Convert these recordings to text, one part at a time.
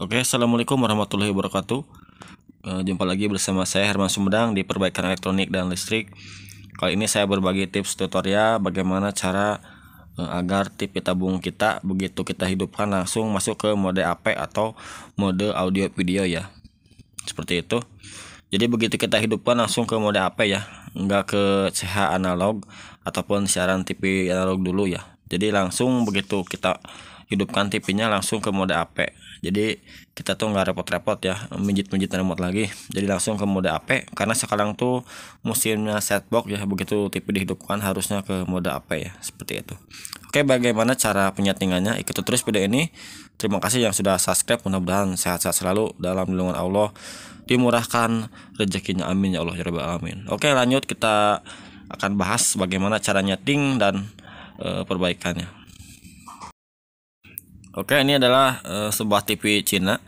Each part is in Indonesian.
Oke, assalamualaikum warahmatullahi wabarakatuh. Eh, jumpa lagi bersama saya Herman Sumedang di Perbaikan Elektronik dan Listrik. Kali ini saya berbagi tips tutorial bagaimana cara eh, agar TV tabung kita begitu kita hidupkan langsung masuk ke mode AP atau mode audio video ya. Seperti itu. Jadi begitu kita hidupkan langsung ke mode AP ya, nggak ke CH analog ataupun siaran TV analog dulu ya. Jadi langsung begitu kita hidupkan TV-nya langsung ke mode AP. Jadi kita tuh nggak repot-repot ya menjit-menjit remote lagi. Jadi langsung ke mode AP karena sekarang tuh musimnya set box ya begitu TV dihidupkan harusnya ke mode AP ya seperti itu. Oke bagaimana cara penyetingannya? Ikut terus video ini. Terima kasih yang sudah subscribe. Mudah-mudahan sehat-sehat selalu dalam lindungan Allah. Dimurahkan rezekinya amin ya Allah ya Rabbal Amin. Oke lanjut kita akan bahas bagaimana cara nyeting dan eh, perbaikannya. Oke, ini adalah uh, sebuah TV Cina,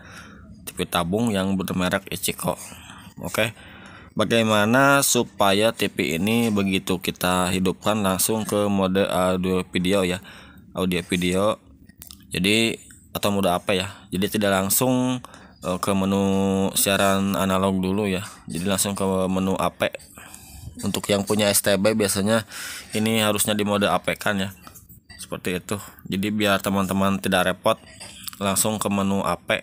TV tabung yang bermerek Ichiko. Oke. Bagaimana supaya TV ini begitu kita hidupkan langsung ke mode audio video ya. Audio video. Jadi atau mode apa ya? Jadi tidak langsung uh, ke menu siaran analog dulu ya. Jadi langsung ke menu AP. Untuk yang punya STB biasanya ini harusnya di mode AP kan ya seperti itu jadi biar teman-teman tidak repot langsung ke menu AP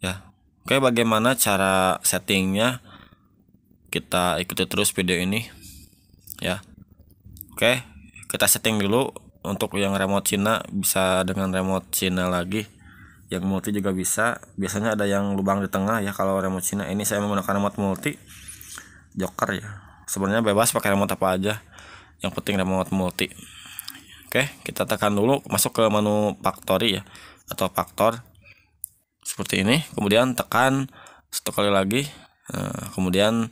ya oke bagaimana cara settingnya kita ikuti terus video ini ya oke kita setting dulu untuk yang remote Cina bisa dengan remote Cina lagi yang multi juga bisa biasanya ada yang lubang di tengah ya kalau remote Cina ini saya menggunakan remote multi joker ya sebenarnya bebas pakai remote apa aja yang penting remote multi Oke, kita tekan dulu masuk ke menu factory ya atau faktor seperti ini. Kemudian tekan satu kali lagi. Eh, kemudian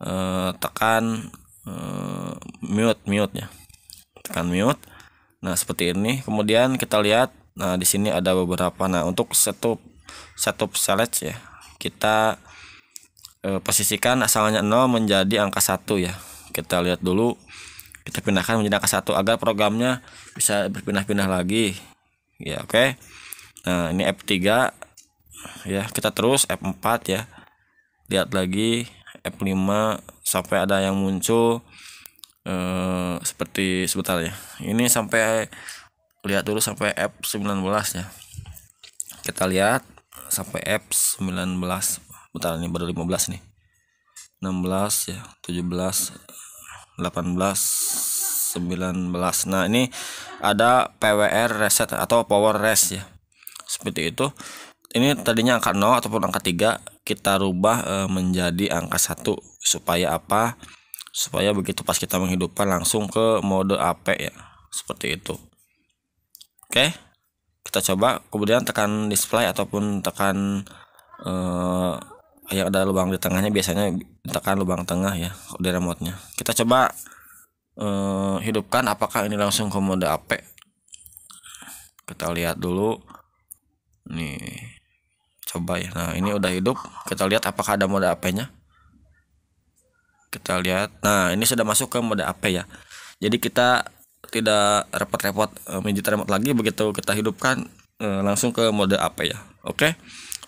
eh, tekan eh, mute mute ya. Tekan mute. Nah, seperti ini. Kemudian kita lihat nah di sini ada beberapa. Nah, untuk satu satu select ya. Kita posisikan asalnya 0 menjadi angka satu ya. Kita lihat dulu kita pindahkan menjadi angka satu agar programnya bisa berpindah-pindah lagi ya oke okay. nah ini F3 ya kita terus F4 ya lihat lagi F5 sampai ada yang muncul eh, seperti sebentar ya ini sampai lihat dulu sampai F19 ya kita lihat sampai F19 bentar ini baru 15 nih 16 ya 17 18 19 nah ini ada PWR reset atau power rest ya seperti itu ini tadinya angka 0 ataupun angka 3 kita rubah eh, menjadi angka 1 supaya apa supaya begitu pas kita menghidupkan langsung ke mode AP ya seperti itu oke kita coba kemudian tekan display ataupun tekan eh, yang ada lubang di tengahnya biasanya tekan lubang tengah ya di remote-nya kita coba eh, hidupkan apakah ini langsung ke mode AP kita lihat dulu nih coba ya nah ini udah hidup kita lihat apakah ada mode AP nya kita lihat nah ini sudah masuk ke mode AP ya jadi kita tidak repot-repot uh, eh, -repot, remote lagi begitu kita hidupkan uh, langsung ke mode AP ya oke okay?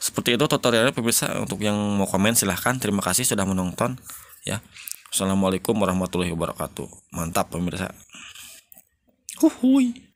Seperti itu tutorialnya pemirsa untuk yang mau komen silahkan. Terima kasih sudah menonton ya. Assalamualaikum warahmatullahi wabarakatuh. Mantap pemirsa. Huhuy.